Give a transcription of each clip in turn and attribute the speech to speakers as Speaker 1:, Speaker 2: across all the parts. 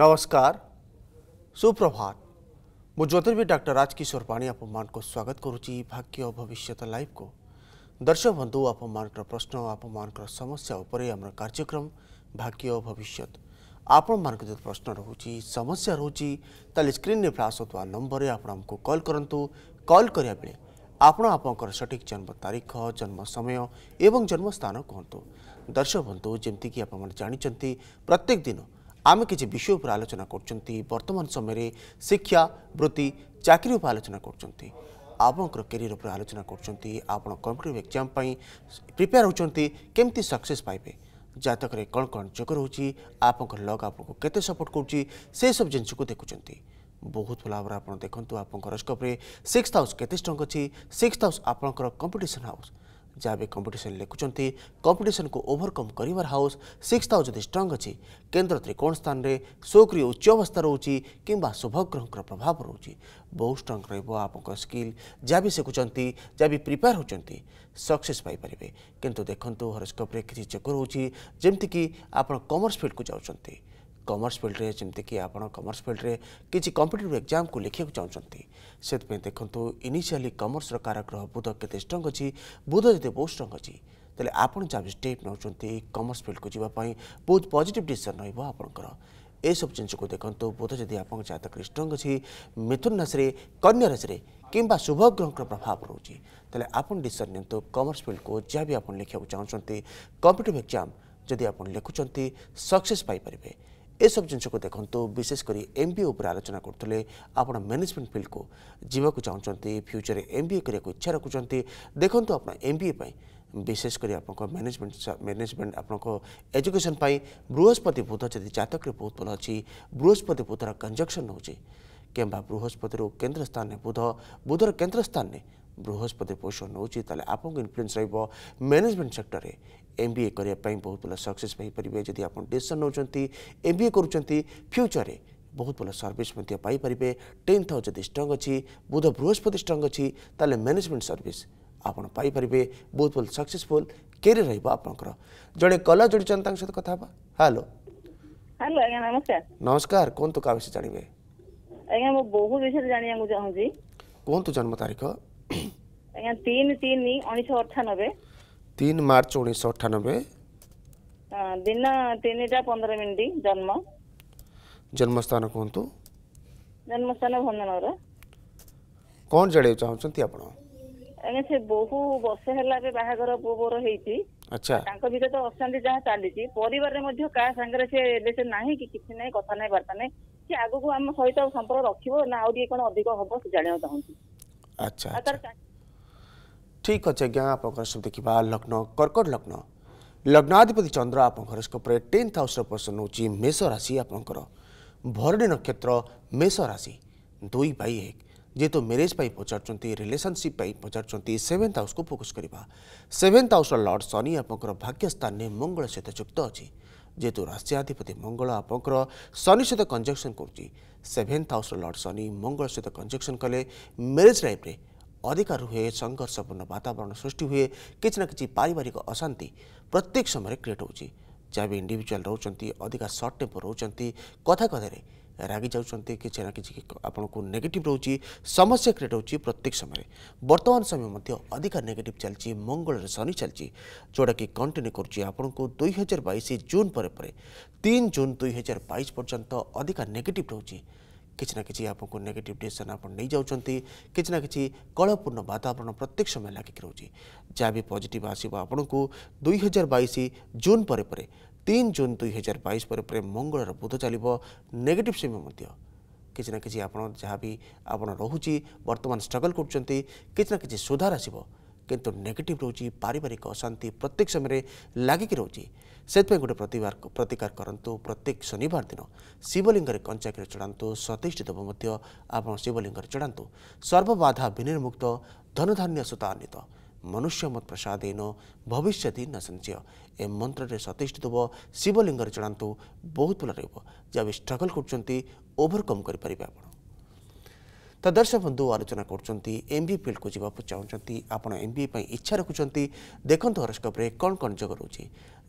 Speaker 1: नमस्कार सुप्रभात मु ज्योतिर्वी डाक्टर राजकिशोर पाणी आप स्वागत करुच्ची भाग्य भविष्य लाइव को दर्शक बंधु आप प्रश्न आपमान समस्या उपर आम कार्यक्रम भाग्य भविष्य आपण मान जो प्रश्न रोचे समस्या रोज तेल स्क्रीन में फ्लाश होता नंबर में आपको कल करूँ कल करा बेले आपण आपंकर सठिक जन्म तारीख जन्म समय एवं जन्मस्थान कहतु दर्शक बंधु जमीक आप जानते प्रत्येक दिन ଆମେ କିଛି ବିଷୟ ଉପରେ ଆଲୋଚନା କରୁଛନ୍ତି ବର୍ତ୍ତମାନ ସମୟରେ ଶିକ୍ଷା ବୃତ୍ତି ଚାକିରି ଉପରେ ଆଲୋଚନା କରୁଛନ୍ତି ଆପଣଙ୍କର କ୍ୟାରିୟର ଉପରେ ଆଲୋଚନା କରୁଛନ୍ତି ଆପଣ କମ୍ପିଟେଟିଭ୍ ଏକ୍ଜାମ୍ ପାଇଁ ପ୍ରିପେୟାର ହେଉଛନ୍ତି କେମିତି ସକ୍ସେସ୍ ପାଇବେ ଜାତକରେ କ'ଣ କ'ଣ ଯୋଗ ରହୁଛି ଆପଣଙ୍କର ଲକ୍ ଆପଣଙ୍କୁ କେତେ ସପୋର୍ଟ କରୁଛି ସେସବୁ ଜିନିଷକୁ ଦେଖୁଛନ୍ତି ବହୁତ ଭଲ ଭାବରେ ଆପଣ ଦେଖନ୍ତୁ ଆପଣଙ୍କ ହରସ୍କୋପ୍ରେ ସିକ୍ସ ହାଉସ୍ କେତେ ଷ୍ଟ୍ରଙ୍ଗ ଅଛି ସିକ୍ସ ହାଉସ୍ ଆପଣଙ୍କର କମ୍ପିଟିସନ୍ ହାଉସ୍ जहाँ भी कंपिटन लिखुंट कंपिटिशन को ओभरकम कर हाउस सिक्स हाउस जदि स्ट्रंग अच्छी केन्द्र त्रिकोण स्थान में शोक्री उच्च अवस्था रोचे कि शुभग्रह प्रभाव रोच बहुत स्ट्रंग रहा स्किल जहाँ भी शिखुं जहाँ भी प्रिपेयर होती सक्से कितु देखो हरोस्कोप्रे किसी चेक रोचे जमीक आप कमर्स फिल्ड को जाऊँच कमर्स फिल्ड फिल्डले कि आप कमर्स फिल्ड फिल्डले एक्जाम को एक्जामको लेखेको चाहन्छु देख्नु इनिसिया कमर्स र काग्रह बुध के स्ट्रङ अलि बुध जति बहुत स्ट्रङ अचे आप जहाँ स्टेप नहुन्छ कमर्स फिल्ड फिल्डको जुनप्रै बहुत पोजिटिभ डिसन रहेको आउँको एसबु जिनिसकु बुध जति आप्रङ अरे मिथुन राशि कन्या राशि कम्बा शुभग्रहको प्रभाव रहेछ त आउँ डिसन नियुक्त कमर्स फिल्ड को फिल्डको जहाँबि आउँछ कम्पिटेट एक्जाम जिम्मी आउनु लेखुन्छ सक्सेस पापरे ଏସବୁ ଜିନିଷକୁ ଦେଖନ୍ତୁ ବିଶେଷ କରି ଏମ୍ ବି ଏ ଉପରେ ଆଲୋଚନା କରୁଥିଲେ ଆପଣ ମ୍ୟାନେଜମେଣ୍ଟ ଫିଲ୍ଡକୁ ଯିବାକୁ ଚାହୁଁଛନ୍ତି ଫ୍ୟୁଚରରେ ଏମ୍ ବି ଏ କରିବାକୁ ଇଚ୍ଛା ରଖୁଛନ୍ତି ଦେଖନ୍ତୁ ଆପଣ ଏମ୍ ବି ଏ ପାଇଁ ବିଶେଷ କରି ଆପଣଙ୍କ ମ୍ୟାନେଜମେଣ୍ଟ ମ୍ୟାନେଜମେଣ୍ଟ ଆପଣଙ୍କ ଏଜୁକେସନ୍ ପାଇଁ ବୃହସ୍ପତି ବୁଧ ଯଦି ଜାତକରେ ବହୁତ ଭଲ ଅଛି ବୃହସ୍ପତି ବୁଧର କଞ୍ଜକ୍ସନ୍ ହେଉଛି କିମ୍ବା ବୃହସ୍ପତିରୁ କେନ୍ଦ୍ର ସ୍ଥାନରେ ବୁଧ ବୁଧର କେନ୍ଦ୍ର ସ୍ଥାନରେ ବୃহସ୍ପତି ପୋଷଣ ନେଉଛି ତାହେଲେ ଆପଣଙ୍କ ଇନଫ୍ଲୁଏନ୍ସ ରହିବ ମ୍ୟାନେଜମେଣ୍ଟ ସେକ୍ଟରରେ एम बी ए करने बहुत भल सक्सेस पाइपर जदि आप डिसीसन नौकर एम बी ए करुँच फ्यूचर बहुत भल सर्विस पाइपर टेन्थ हाउस जब स्ट्रंग अच्छी बुध बृहस्पति स्ट्रंग अच्छी तेल मैनेजमेंट सर्विस ଆପଣ ପାଇପାରିବେ ବହୁତ ଭଲ ସକ୍ସେସଫୁଲ କେରିୟର ରହିବ ଆପଣଙ୍କର ଜଣେ କଲ ଯୋଡ଼ିଛନ୍ତି ତାଙ୍କ ସହିତ କଥା ହେବା ହ୍ୟାଲୋ ହ୍ୟାଲୋ ଆଜ୍ଞା ନମସ୍କାର ନମସ୍କାର କୁହନ୍ତୁ କାହା ବିଷୟରେ ଜାଣିବେ ଆଜ୍ଞା ମୁଁ ବୋହୁ ବିଷୟରେ ଜାଣିବାକୁ ଚାହୁଁଛି କୁହନ୍ତୁ ଜନ୍ମ ତାରିଖ ଆଜ୍ଞା ତିନି ତିନି ଉଣେଇଶହ ଅଠାନବେ तीन मार्च उन्नीस अठानबे दिन तीन पंद्रह मिनट जन्म जन्मस्थान कहतु जन्मस्थान भंजनगर कौन जाना चाहते आप ଆଜ୍ଞା ସେ ବହୁ ବର୍ଷ ହେଲା ଏବେ ବାହାଘର ପୁଅ ବୋର ହେଇଛି ତାଙ୍କ ଭିତରେ ତ ଅଶାନ୍ତି ଯାହା ଚାଲିଛି ପରିବାରରେ ମଧ୍ୟ କାହା ସାଙ୍ଗରେ ସେ ଏବେ ସେ ନାହିଁ କି କିଛି ନାହିଁ କଥା ନାହିଁ ବାର୍ତ୍ତା ନାହିଁ ସେ ଆଗକୁ ଆମ ସହିତ ସମ୍ପର୍କ ରଖିବ ନା ଆଉ ଟିକେ କଣ ଅଧିକ ହବ ସେ ଜାଣିବାକୁ ଚାହୁଁଛି ଆଚ୍ଛା ତାର ठीक अच्छे अज्ञा आप देखा लग्न कर्कट लग्न लग्नाधिपति चंद्र आप स्कोप्रे टेन्थ हाउस पर्सन हो मेष राशि आप भरणी नक्षत्र मेष राशि दुई बै एक जेहेतु तो मेरेज पर पचारिलेसनशिप पचारेन्थ हाउस को फोकस करवा सेवेन्थ हाउस लर्ड शनि आप भाग्य स्थान में मंगल सहित युक्त अच्छे जेहेतु राशियाधिपति मंगल आप शनि सहित कंजक्शन करेन्थ हाउस लर्ड शनि मंगल सहित कंजक्शन कले मेरेज लाइफ में ଅଧିକାର ହୁଏ ସଂଘର୍ଷପୂର୍ଣ୍ଣ ବାତାବରଣ ସୃଷ୍ଟି ହୁଏ କିଛି ନା କିଛି ପାରିବାରିକ ଅଶାନ୍ତି ପ୍ରତ୍ୟେକ ସମୟରେ କ୍ରିଏଟ୍ ହେଉଛି ଯାହା ବି ଇଣ୍ଡିଭିଜୁଆଲ୍ ରହୁଛନ୍ତି ଅଧିକା ସର୍ଟ ଟେମ୍ପର୍ ରହୁଛନ୍ତି କଥା କଥାରେ ରାଗି ଯାଉଛନ୍ତି କିଛି ନା କିଛି ଆପଣଙ୍କୁ ନେଗେଟିଭ୍ ରହୁଛି ସମସ୍ୟା କ୍ରିଏଟ୍ ହେଉଛି ପ୍ରତ୍ୟେକ ସମୟରେ ବର୍ତ୍ତମାନ ସମୟ ମଧ୍ୟ ଅଧିକା ନେଗେଟିଭ୍ ଚାଲିଛି ମଙ୍ଗଳରେ ଶନି ଚାଲିଛି ଯେଉଁଟାକି କଣ୍ଟିନ୍ୟୁ କରୁଛି ଆପଣଙ୍କୁ ଦୁଇ ହଜାର ବାଇଶ ଜୁନ୍ ପରେ ପରେ ତିନି ଜୁନ୍ ଦୁଇ ହଜାର ବାଇଶ ପର୍ଯ୍ୟନ୍ତ ଅଧିକା ନେଗେଟିଭ୍ ରହୁଛି କିଛି ନା କିଛି ଆପଣଙ୍କୁ ନେଗେଟିଭ ଡିସିସନ୍ ଆପଣ ନେଇଯାଉଛନ୍ତି କିଛି ନା କିଛି କଳପୂର୍ଣ୍ଣ ବାତାବରଣ ପ୍ରତ୍ୟେକ ସମୟ ଲାଗିକି ରହୁଛି ଯାହା ବି ପଜିଟିଭ୍ ଆସିବ ଆପଣଙ୍କୁ ଦୁଇ ହଜାର ବାଇଶ ଜୁନ୍ ପରେ ପରେ তিন জুন দুই হাজার বাইশ পরে পরে মঙ্গলর বুধ চালিব নেগেটিভ সেমি মধ্য কিছু না কিছু আপনার যা বি আপনার রয়েছে বর্তমান স্ট্রগল করছেন কিছু না কিছু সুধার আসবে କିନ୍ତୁ ନେଗେଟିଭ୍ ରହୁଛି ପାରିବାରିକ ଅଶାନ୍ତି ପ୍ରତ୍ୟେକ ସମୟରେ ଲାଗିକି ରହୁଛି ସେଥିପାଇଁ ଗୋଟେ ପ୍ରତିକାର ପ୍ରତିକାର କରନ୍ତୁ ପ୍ରତ୍ୟେକ ଶନିବାର ଦିନ ଶିବଲିଙ୍ଗରେ କଞ୍ଚାକ୍ଷୀର ଚଢ଼ାନ୍ତୁ ସତେଇଶଟି ଦେବ ମଧ୍ୟ ଆପଣ ଶିବଲିଙ୍ଗରେ ଚଢ଼ାନ୍ତୁ ସର୍ବବାଧା ବିନିର୍ମୁକ୍ତ ଧନଧାନ୍ୟ ସୁତାନ୍ୱିତ ମନୁଷ୍ୟ ମତ ପ୍ରସାଦେନ ଭବିଷ୍ୟତି ନ ସଞ୍ଚୟ ଏ ମନ୍ତ୍ରରେ ସତେଇଶଟି ଦେବ ଶିବଲିଙ୍ଗରେ ଚଢ଼ାନ୍ତୁ ବହୁତ ଭଲ ରହିବ ଯାହା ବି ଷ୍ଟ୍ରଗଲ୍ କରୁଛନ୍ତି ଓଭରକମ୍ କରିପାରିବେ ଆପଣ ତ ଦର୍ଶକ ବନ୍ଧୁ ଆଲୋଚନା କରୁଛନ୍ତି ଏମ୍ବି ଫିଲ୍ଡକୁ ଯିବାକୁ ଚାହୁଁଛନ୍ତି ଆପଣ ଏମ୍ବି ପାଇଁ ଇଚ୍ଛା ରଖୁଛନ୍ତି ଦେଖନ୍ତୁ ହରସ୍କୋପରେ କ'ଣ କ'ଣ ଯୋଗ ରହୁଛି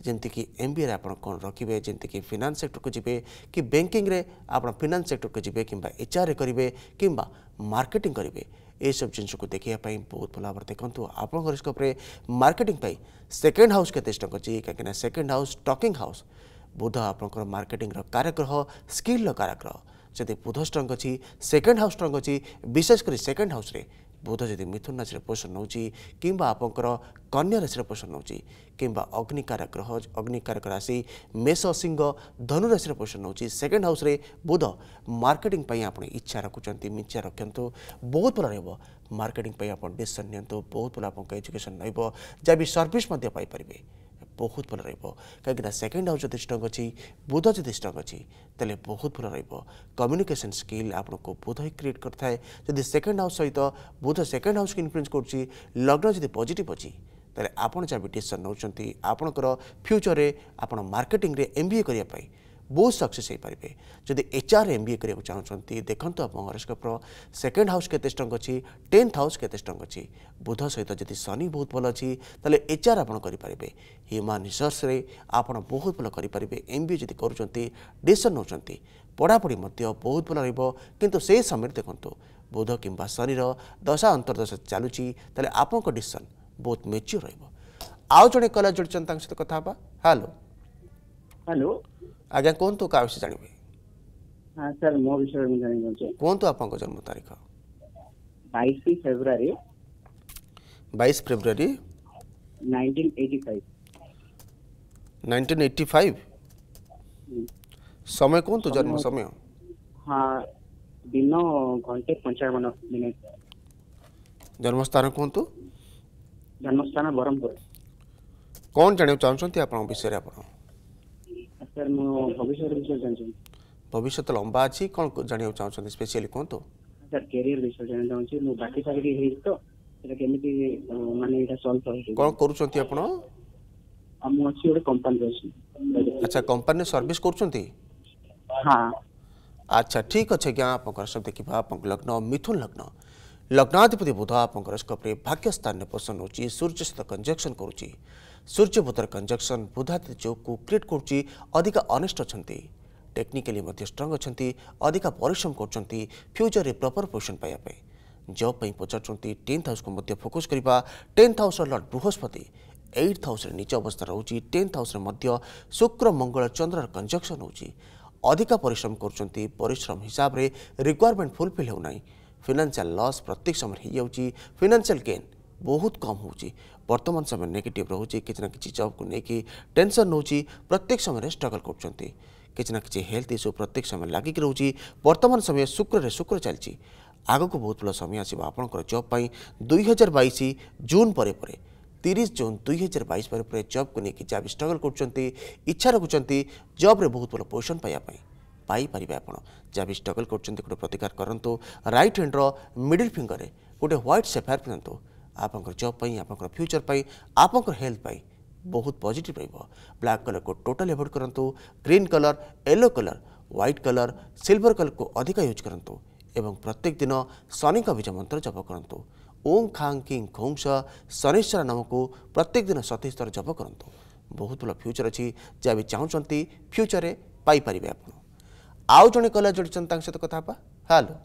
Speaker 1: ଯେମିତିକି ଏମ୍ବିଏରେ ଆପଣ କ'ଣ ରଖିବେ ଯେମିତିକି ଫିନାନ୍ସ ସେକ୍ଟରକୁ ଯିବେ କି ବ୍ୟାଙ୍କିଂରେ ଆପଣ ଫିନାନ୍ସ ସେକ୍ଟରକୁ ଯିବେ କିମ୍ବା ଏଚ୍ଆର୍ରେ କରିବେ କିମ୍ବା ମାର୍କେଟିଂ କରିବେ ଏସବୁ ଜିନିଷକୁ ଦେଖିବା ପାଇଁ ବହୁତ ଭଲ ଭାବରେ ଦେଖନ୍ତୁ ଆପଣଙ୍କ ହରସ୍କୋପରେ ମାର୍କେଟିଂ ପାଇଁ ସେକେଣ୍ଡ ହାଉସ୍ କେତେ ଷ୍ଟକ୍ ଅଛି କାହିଁକିନା ସେକେଣ୍ଡ ହାଉସ୍ ଟକିଂ ହାଉସ୍ ବୁଧ ଆପଣଙ୍କର ମାର୍କେଟିଂର କାରଗ୍ରହ ସ୍କିଲ୍ର କାରଗ୍ରହ ଯଦି ବୁଧ ଷ୍ଟ୍ରଙ୍ଗ ଅଛି ସେକେଣ୍ଡ ହାଉସ୍ ଷ୍ଟ୍ରଙ୍ଗ ଅଛି ବିଶେଷ କରି ସେକେଣ୍ଡ ହାଉସ୍ରେ ବୁଧ ଯଦି ମିଥୁନ ରାଶିରେ ପୋଷଣ ନେଉଛି କିମ୍ବା ଆପଣଙ୍କର କନ୍ୟା ରାଶିରେ ପୋଷଣ ନେଉଛି କିମ୍ବା ଅଗ୍ନିକାରକ ଗ୍ରହ ଅଗ୍ନିକାରକ ରାଶି ମେଷ ସିଂହ ଧନୁ ରାଶିରେ ପୋଷଣ ନେଉଛି ସେକେଣ୍ଡ ହାଉସ୍ରେ ବୁଧ ମାର୍କେଟିଂ ପାଇଁ ଆପଣ ଇଚ୍ଛା ରଖୁଛନ୍ତି ଇଚ୍ଛା ରଖନ୍ତୁ ବହୁତ ଭଲ ରହିବ ମାର୍କେଟିଂ ପାଇଁ ଆପଣ ଡିସିସନ୍ ନିଅନ୍ତୁ ବହୁତ ଭଲ ଆପଣଙ୍କ ଏଜୁକେସନ୍ ରହିବ ଯାହା ବି ସର୍ଭିସ୍ ମଧ୍ୟ ପାଇପାରିବେ ବହୁତ ଭଲ ରହିବ କାହିଁକିନା ସେକେଣ୍ଡ ହାଉସ୍ ଯଦି ଷ୍ଟ୍ରଙ୍ଗ୍ ଅଛି ବୁଧ ଯଦି ଷ୍ଟ୍ରଙ୍ଗ୍ ଅଛି ତାହେଲେ ବହୁତ ଭଲ ରହିବ କମ୍ୟୁନିକେସନ୍ ସ୍କିଲ୍ ଆପଣଙ୍କୁ ବୁଧ ହିଁ କ୍ରିଏଟ୍ କରିଥାଏ ଯଦି ସେକେଣ୍ଡ ହାଉସ୍ ସହିତ ବୁଧ ସେକେଣ୍ଡ ହାଉସ୍କୁ ଇନଫ୍ଲୁଏନ୍ସ କରୁଛି ଲଗ୍ନ ଯଦି ପଜିଟିଭ୍ ଅଛି ତାହେଲେ ଆପଣ ଯାହା ବି ଡିସିସନ୍ ନେଉଛନ୍ତି ଆପଣଙ୍କର ଫ୍ୟୁଚର୍ରେ ଆପଣ ମାର୍କେଟିଂରେ ଏମ୍ ବି ଏ କରିବା ପାଇଁ ବହୁତ ସକ୍ସେସ୍ ହେଇପାରିବେ ଯଦି ଏଚ୍ ଆର୍ ଏମ୍ ବି ଏ କରିବାକୁ ଚାହୁଁଛନ୍ତି ଦେଖନ୍ତୁ ଆପଣଙ୍କ ହରସ୍କୋପ୍ର ସେକେଣ୍ଡ ହାଉସ୍ କେତେ ଷ୍ଟ୍ରଙ୍ଗ ଅଛି ଟେନ୍ଥ ହାଉସ୍ କେତେ ଷ୍ଟ୍ରଙ୍ଗ ଅଛି ବୁଧ ସହିତ ଯଦି ଶନି ବହୁତ ଭଲ ଅଛି ତାହେଲେ ଏଚ୍ ଆର୍ ଆପଣ କରିପାରିବେ ହ୍ୟୁମାନ ରିସୋର୍ସରେ ଆପଣ ବହୁତ ଭଲ କରିପାରିବେ ଏମ୍ ବି ଏ ଯଦି କରୁଛନ୍ତି ଡିସିସନ୍ ନେଉଛନ୍ତି ପଢ଼ାପଢ଼ି ମଧ୍ୟ ବହୁତ ଭଲ ରହିବ କିନ୍ତୁ ସେହି ସମୟରେ ଦେଖନ୍ତୁ ବୁଧ କିମ୍ବା ଶନିର ଦଶା ଅନ୍ତର୍ଦଶା ଚାଲୁଛି ତାହେଲେ ଆପଣଙ୍କ ଡିସିସନ୍ ବହୁତ ମେଚ୍ୟୁର୍ ରହିବ ଆଉ ଜଣେ କଲା ଯୋଡ଼ିଛନ୍ତି ତାଙ୍କ ସହିତ କଥା ହେବା ହ୍ୟାଲୋ ହ୍ୟାଲୋ ଆଜ୍ଞା କୁହନ୍ତୁ କାହା ବିଷୟରେ ଜାଣିବେ ସାର୍ ମୋ ବିଷୟରେ ମୁଁ ଜାଣିବାକୁ ଚାହୁଁଛି କୁହନ୍ତୁ ଆପଣଙ୍କ ଜନ୍ମ ତାରିଖ ବାଇଶ ଫେବୃଆରୀ ବାଇଶ ଫେବୃଆରୀ nineteen eighty five nineteen eighty five ସମୟ କୁହନ୍ତୁ ଜନ୍ମ ସମୟ ହଁ ଦିନ ଘଣ୍ଟେ ପଞ୍ଚାବନ ମିନିଟ ଜନ୍ମସ୍ଥାନ କୁହନ୍ତୁ ଜନ୍ମସ୍ଥାନ ବ୍ରହ୍ମପୁର କ'ଣ ଜାଣିବାକୁ ଚାହୁଁଛନ୍ତି ଆପଣଙ୍କ ବିଷୟରେ ଆପଣ ସାର୍ ମୋ ଭବିଷ୍ୟତ ବିଷୟରେ ଜାଣିଛନ୍ତି ଭବିଷ୍ୟତ ଲମ୍ବା ଅଛି କ'ଣ ଜାଣିବାକୁ ଚାହୁଁଛନ୍ତି ସ୍ପେସିଆଲି କୁହନ୍ତୁ ସାର୍ କ୍ୟାରିୟର ବିଷୟରେ ଜାଣିବାକୁ ଚାହୁଁଛି ମୁଁ ବାକି ସାରିକି ହେଇଛି ତ ସେଟା କେମିତି ମାନେ ଏଇଟା ସଲ୍ଭ ହେଇଛି କ'ଣ କରୁଛନ୍ତି ଆପଣ ମୁଁ ଅଛି ଗୋଟେ କମ୍ପାନୀରେ ଅଛି ଆଚ୍ଛା କମ୍ପାନୀରେ ସର୍ଭିସ୍ କରୁଛନ୍ତି ହଁ ଆଚ୍ଛା ଠିକ୍ ଅଛି ଆଜ୍ଞା ଆପଣଙ୍କର ସବୁ ଦେଖିବା ଆପଣଙ୍କ ଲଗ୍ନ ମିଥୁନ ଲଗ୍ନ ଲଗ୍ନାଧିପତି ବୁଧ ଆପଣଙ୍କର ସ୍କୋପ୍ରେ ଭାଗ୍ୟସ୍ଥାନରେ ପସନ୍ଦ ହେଉଛି ସୂର୍ଯ୍ୟ ସହିତ କଞ୍ଜକ୍ସନ୍ କରୁଛି सूर्य बुधर कंजक्शन बुधादित्य जो को क्रिएट करी अनिष्ट टेक्निकली स्ट्रंग अच्छा अधिक परिश्रम कर फ्यूचर में प्रपर पोजिशन पाइबाप जब पचार टेन्थ हाउस को मध्य फोकस करवा टेन्थ हाउस लर्ड बृहस्पति एट्थ हाउस नीच अवस्था रोज टेन्थ हाउस शुक्र मंगल चंद्र कंजक्शन होधिका परिश्रम करश्रम हिसाब से रिक्वयरमेंट फुलफिल होना फिनान्सी लस प्रत्येक समय हो फिनान्सी गेन बहुत कम हो বর্তমান সময় নেগেটিভ রয়েছে কিছু না কিছু জবকু নিয়ে টেনশন রয়েছে প্রত্যেক সময় স্ট্রগল করছেন কিছু না কিছু হেলথ ইস্যু প্রত্যেক সময় লাগিকি রয়েছে বর্তমান সময় শুক্রের শুক্র চালছে ଆଗକୁ ବହୁତ ଭଲ ସମୟ ଆସିବ ଆପଣଙ୍କର ଜବ୍ ପାଇଁ ଦୁଇହଜାର ବାଇଶ ଜୁନ୍ ପରେ ପରେ ତିରିଶ ଜୁନ୍ ଦୁଇହଜାର ବାଇଶ ପରେ ପରେ ଜବ୍କୁ ନେଇକି ଯାହା ବି ଷ୍ଟ୍ରଗଲ୍ କରୁଛନ୍ତି ଇଚ୍ଛା ରଖୁଛନ୍ତି ଜବ୍ରେ ବହୁତ ଭଲ ପୋଜିସନ୍ ପାଇବା ପାଇଁ ପାଇପାରିବେ ଆପଣ ଯାହା ବି ଷ୍ଟ୍ରଗଲ୍ କରୁଛନ୍ତି ଗୋଟେ ପ୍ରତିକାର କରନ୍ତୁ ରାଇଟ୍ ହ୍ୟାଣ୍ଡର ମିଡ଼ିଲ୍ ଫିଙ୍ଗରରେ ଗୋଟେ ହ୍ୱାଇଟ୍ ସେଫାୟାର ପିନ୍ଧନ୍ତୁ আপনার জব পাই আপনার ফ্যুচর পাই আপনার হেলথ পাই ବହୁତ ପଜିଟିଭ୍ ରହିବ ବ୍ଲାକ୍ କଲର୍କୁ ଟୋଟାଲ୍ ଏଭୋଏଡ଼୍ କରନ୍ତୁ green colour yellow colour white colour silver କଲର୍କୁ ଅଧିକ ୟୁଜ୍ କରନ୍ତୁ ଏବଂ ପ୍ରତ୍ୟେକ ଦିନ ଶନିଙ୍କ ବୀଜ ମନ୍ତ୍ର ଜପ କରନ୍ତୁ ଓଂ ଖାଂ କିଂ ଖୋଂସ ଶନିଶ୍ୱର ନାମକୁ ପ୍ରତ୍ୟେକ ଦିନ ସତେଇଶ ଥର ଜପ କରନ୍ତୁ ବହୁତ ଭଲ ଫ୍ୟୁଚର୍ ଅଛି ଯାହା ବି ଚାହୁଁଛନ୍ତି ଫ୍ୟୁଚର୍ରେ ପାଇପାରିବେ ଆପଣ ଆଉ ଜଣେ କଲର୍ ଯୋଡ଼ିଛନ୍ତି ତାଙ୍କ ସହିତ କଥା ହେବା ହ୍ୟାଲୋ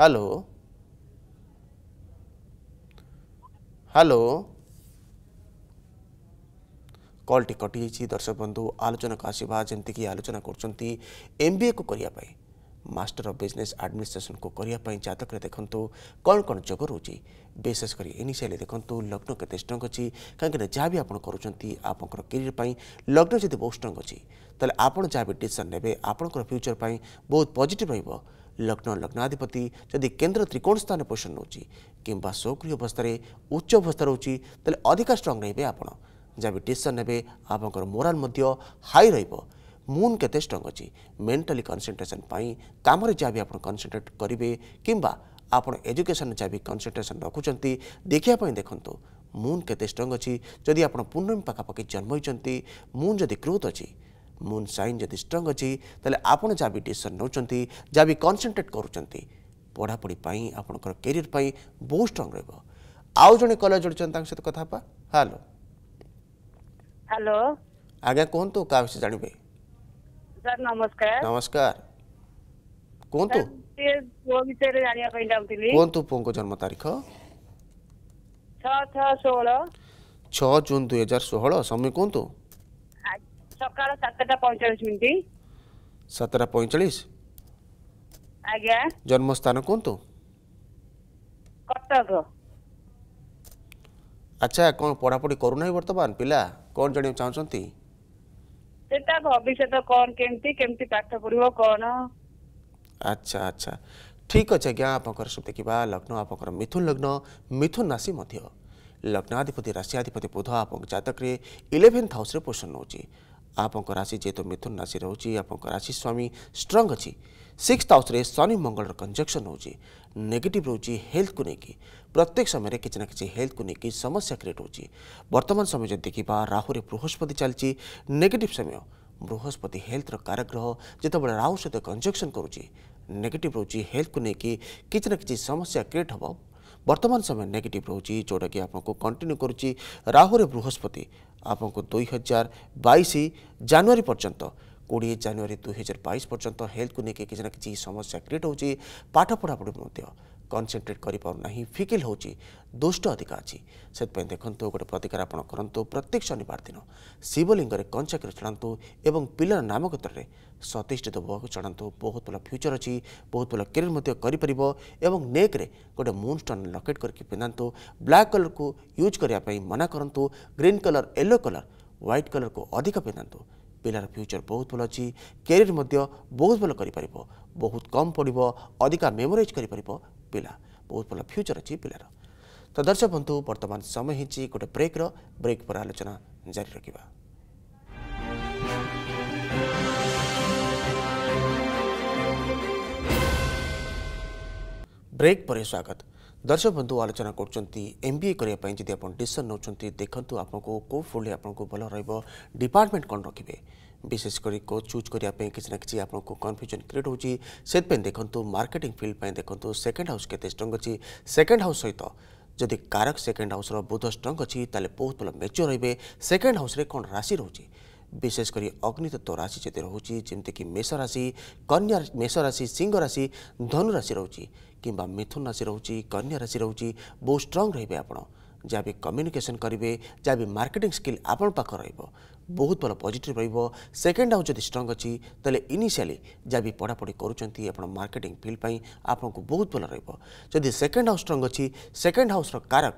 Speaker 1: ହ୍ୟାଲୋ হ্যালো কলটি কটিযাই দর্শক বন্ধু আলোচনাকে আসবা যেমিকি আলোচনা করছেন এমবিএ কু করা মাস্টর অফ বিজনেস আডমিনিষ্ট্রেসন কু করা জাতকরে দেখুন কণ কণ যোগ রয়েছে বিশেষ করে ইনিশিয়ালি দেখুন লগ্ন কেতে স্ট্রং অছি কিন্তু যা বি আপনার করছেন আপনার কেরিয়ার পাই লগ্ন যদি বহু স্ট্রং অছি তাহলে আপনার যা বি ডিসিশন নেবে আপনার ফ্যুচর পাই বহুত পজিটিভ রহব লগ্ন লগ্নাধিপতি যদি কেন্দ্র ত্রিকোণ স্থানে পোষণ নেଉଛି কিংবা সক্রিয় অবস্থায় উচ্চ অবস্থা রয়েছে তাহলে অধিকা স্ট্রং রহবে আপনার যা বি ডিসিশন নেবে আপনার মোরাল হাই রহব মুন কেতে স্ট্রং অছি মেন্টালি কনসেন্ট্রেসন পাই কামরে যা বি আপনার কনসেন্ট্রেট করবে কিংবা আপনার এজুকেশন যা বি কনসেন্ট্রেসন রাখুন দেখা দেখুন মুন কেতে স্ট্রং অছি যদি আপনার পূর্ণমী পাখাপাখি জন্ম হয়েছেন মুন যদি গ্রোথ অছি ମୁନ୍ ସାଇନ୍ ଯଦି ଷ୍ଟ୍ରଙ୍ଗ ଅଛି ତାହେଲେ ଆପଣ ଯାହା ବି ଡିସିସନ୍ ନେଉଛନ୍ତି ଯାହା ବି କନସେନ୍ଟ୍ରେଟ୍ କରୁଛନ୍ତି ପଢ଼ାପଢ଼ି ପାଇଁ ଆପଣଙ୍କର କ୍ୟାରିୟର ପାଇଁ ବହୁତ ଷ୍ଟ୍ରଙ୍ଗ ରହିବ ଆଉ ଜଣେ କଲେଜ ଜଣୁଛନ୍ତି ତାଙ୍କ ସହିତ କଥା ହେବା ହ୍ୟାଲୋ ହ୍ୟାଲୋ ଆଜ୍ଞା କୁହନ୍ତୁ କାହା ବିଷୟରେ ଜାଣିବେ ସାର୍ ନମସ୍କାର ନମସ୍କାର କୁହନ୍ତୁ ପୁଅ ବିଷୟରେ ଜାଣିବା ପାଇଁ ଚାହୁଁଥିଲି କୁହନ୍ତୁ ପୁଅଙ୍କ ଜନ୍ମ ତାରିଖ ଛଅ ଛଅ ଷୋହଳ ଛଅ ଜୁନ୍ ଦୁଇ ହଜାର ଷୋହଳ ସମୟ କୁହନ୍ତୁ ସକାଳ ସାତଟା ପଇଁଚାଳିଶ ମିନିଟ୍ ସାତଟା ପଇଁଚାଳିଶ ଆଜ୍ଞା ଜନ୍ମସ୍ଥାନ କୁହନ୍ତୁ କଟକ ଆଚ୍ଛା କ'ଣ ପଢ଼ାପଢ଼ି କରୁନାହିଁ ବର୍ତ୍ତମାନ ପିଲା କ'ଣ ଜାଣିବାକୁ ଚାହୁଁଛନ୍ତି ସେ ତା ଭବିଷ୍ୟତ କ'ଣ କେମିତି କେମିତି ପାଠ ପଢ଼ିବ କ'ଣ ଆଚ୍ଛା ଆଚ୍ଛା ଠିକ୍ ଅଛି ଆଜ୍ଞା ଆପଣଙ୍କର ସବୁ ଦେଖିବା ଲଗ୍ନ ଆପଣଙ୍କର ମିଥୁନ ଲଗ୍ନ ମିଥୁନ ରାଶି ମଧ୍ୟ लग्नाधिपति राशियाधिपति बुध आप जातक इलेवेन्थ हाउस पोषण नौ आपशि जेहतु मिथुन राशि रोचे राशि स्वामी स्ट्रंग अच्छी सिक्स हाउस शनि मंगल कंजक्शन होगेटिव रोचे हेल्थ को लेकिन प्रत्येक समय कि हेल्थ को लेकिन समस्या क्रिएट वर्तमान समय जब देखा राहुल बृहस्पति चलती नेगेट समय बृहस्पति हेल्थ काराग्रह जितेबाला राहु सहित कंजक्शन करगेटिव रोचे हेल्थ को लेकिन किसी ना कि समस्या क्रिएट हम बर्तमान समय नेगेटिव रोचे जोटा कि आपको कंटिन्यू कर राहु बृहस्पति ଆପଣଙ୍କୁ ଦୁଇ ହଜାର ବାଇଶ ଜାନୁଆରୀ ପର୍ଯ୍ୟନ୍ତ କୋଡ଼ିଏ ଜାନୁଆରୀ ଦୁଇ ହଜାର ବାଇଶ ପର୍ଯ୍ୟନ୍ତ ହେଲ୍ଥକୁ ନେଇକି କିଛି ନା କିଛି ସମସ୍ୟା କ୍ରିଏଟ୍ ହେଉଛି ପାଠ ପଢ଼ାପଢ଼ି ମଧ୍ୟ কনসেনট্রেট କରିପାରୁନା ଫିକିଲ୍ ହେଉଛି ଦୁଷ୍ଟ ଅଧିକ ଅଛି ସେଥିପାଇଁ ଦେଖନ୍ତୁ ଗୋଟେ ପ୍ରତିକାର ଆପଣ କରନ୍ତୁ ପ୍ରତ୍ୟେକ ଶନିବାର ଦିନ ଶିବଲିଙ୍ଗରେ କଞ୍ଚାକ୍ଷର ଚଢ଼ାନ୍ତୁ ଏବଂ ପିଲାର ନାମଗୋତ୍ରରେ ସତୀଷ୍ଠିତ ବୋହକୁ ଚଢ଼ାନ୍ତୁ ବହୁତ ଭଲ ଫ୍ୟୁଚର୍ ଅଛି ବହୁତ ଭଲ କ୍ୟାରିୟର୍ ମଧ୍ୟ କରିପାରିବ ଏବଂ ନେକ୍ରେ ଗୋଟେ ମୁନ୍ ଷ୍ଟନ୍ ଲକେଟ୍ କରିକି ପିନ୍ଧାନ୍ତୁ ବ୍ଲାକ୍ କଲର୍କୁ ୟୁଜ୍ କରିବା ପାଇଁ ମନା କରନ୍ତୁ green colour yellow colour white କଲର୍କୁ ଅଧିକ ପିନ୍ଧାନ୍ତୁ ପିଲାର ଫ୍ୟୁଚର୍ ବହୁତ ଭଲ ଅଛି କ୍ୟାରିୟର୍ ମଧ୍ୟ ବହୁତ ଭଲ କରିପାରିବ ବହୁତ କମ୍ ପଡ଼ିବ ଅଧିକା ମେମୋରାଇଜ୍ କରିପାରିବ ପିଲା ବହୁତ ଭଲ ଫ୍ୟୁଚର୍ ଅଛି ପିଲାର ତ ଦର୍ଶକ ବନ୍ଧୁ ବର୍ତ୍ତମାନ ସମୟ ହେଇଛି ଗୋଟେ ବ୍ରେକ୍ର ବ୍ରେକ୍ ପରେ ଆଲୋଚନା ଜାରି ରଖିବା ବ୍ରେକ୍ ପରେ ସ୍ୱାଗତ ଦର୍ଶକ ବନ୍ଧୁ ଆଲୋଚନା କରୁଛନ୍ତି ଏମ୍ ବି ଏ କରିବା ପାଇଁ ଯଦି ଆପଣ ଡିସିସନ୍ ନେଉଛନ୍ତି ଦେଖନ୍ତୁ ଆପଣଙ୍କୁ କେଉଁ ଫିଲ୍ଡରେ ଆପଣଙ୍କୁ ଭଲ ରହିବ ଡିପାର୍ଟମେଣ୍ଟ କ'ଣ ରଖିବେ विशेष गरी कोच चूज करने किसी ना कि आपको कन्फ्यूजन क्रिएट होती देखो मार्केटिंग फिल्ड देखो सेकेंड हाउस के स्ट्रंग अच्छी सेकेंड हाउस सहित ଯଦି କାରକ ସେକେଣ୍ଡ ହାଉସ୍ର ବୁଧ ଷ୍ଟ୍ରଙ୍ଗ ଅଛି ତାହେଲେ ବହୁତ ଭଲ ମେଚର୍ ରହିବେ ସେକେଣ୍ଡ ହାଉସ୍ରେ କ'ଣ ରାଶି ରହୁଛି ବିଶେଷ କରି ଅଗ୍ନିତତ୍ତ୍ୱ ରାଶି ଯଦି ରହୁଛି ଯେମିତିକି ମେଷ ରାଶି କନ୍ୟା ମେଷ ରାଶି ସିଂହ ରାଶି ଧନୁ ରାଶି ରହୁଛି କିମ୍ବା ମିଥୁନ ରାଶି ରହୁଛି କନ୍ୟା ରାଶି ରହୁଛି ବହୁତ ଷ୍ଟ୍ରଙ୍ଗ ରହିବେ ଆପଣ ଯାହା ବି କମ୍ୟୁନିକେସନ୍ କରିବେ ଯାହା ବି ମାର୍କେଟିଂ ସ୍କିଲ୍ ଆପଣଙ୍କ ପାଖରେ ରହିବ ବହୁତ ଭଲ ପଜିଟିଭ୍ ରହିବ ସେକେଣ୍ଡ ହାଉସ୍ ଯଦି ଷ୍ଟ୍ରଙ୍ଗ ଅଛି ତାହେଲେ ଇନିସିଆଲି ଯାହା ବି ପଢ଼ାପଢ଼ି କରୁଛନ୍ତି ଆପଣ ମାର୍କେଟିଂ ଫିଲ୍ଡ ପାଇଁ ଆପଣଙ୍କୁ ବହୁତ ଭଲ ରହିବ ଯଦି ସେକେଣ୍ଡ ହାଉସ୍ ଷ୍ଟ୍ରଙ୍ଗ ଅଛି ସେକେଣ୍ଡ ହାଉସ୍ର କାରକ